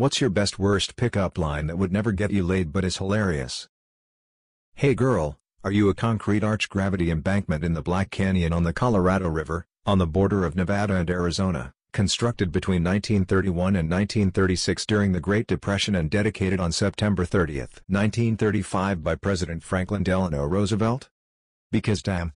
What's your best worst pickup line that would never get you laid but is hilarious? Hey girl, are you a concrete arch gravity embankment in the Black Canyon on the Colorado River, on the border of Nevada and Arizona, constructed between 1931 and 1936 during the Great Depression and dedicated on September 30, 1935 by President Franklin Delano Roosevelt? Because damn,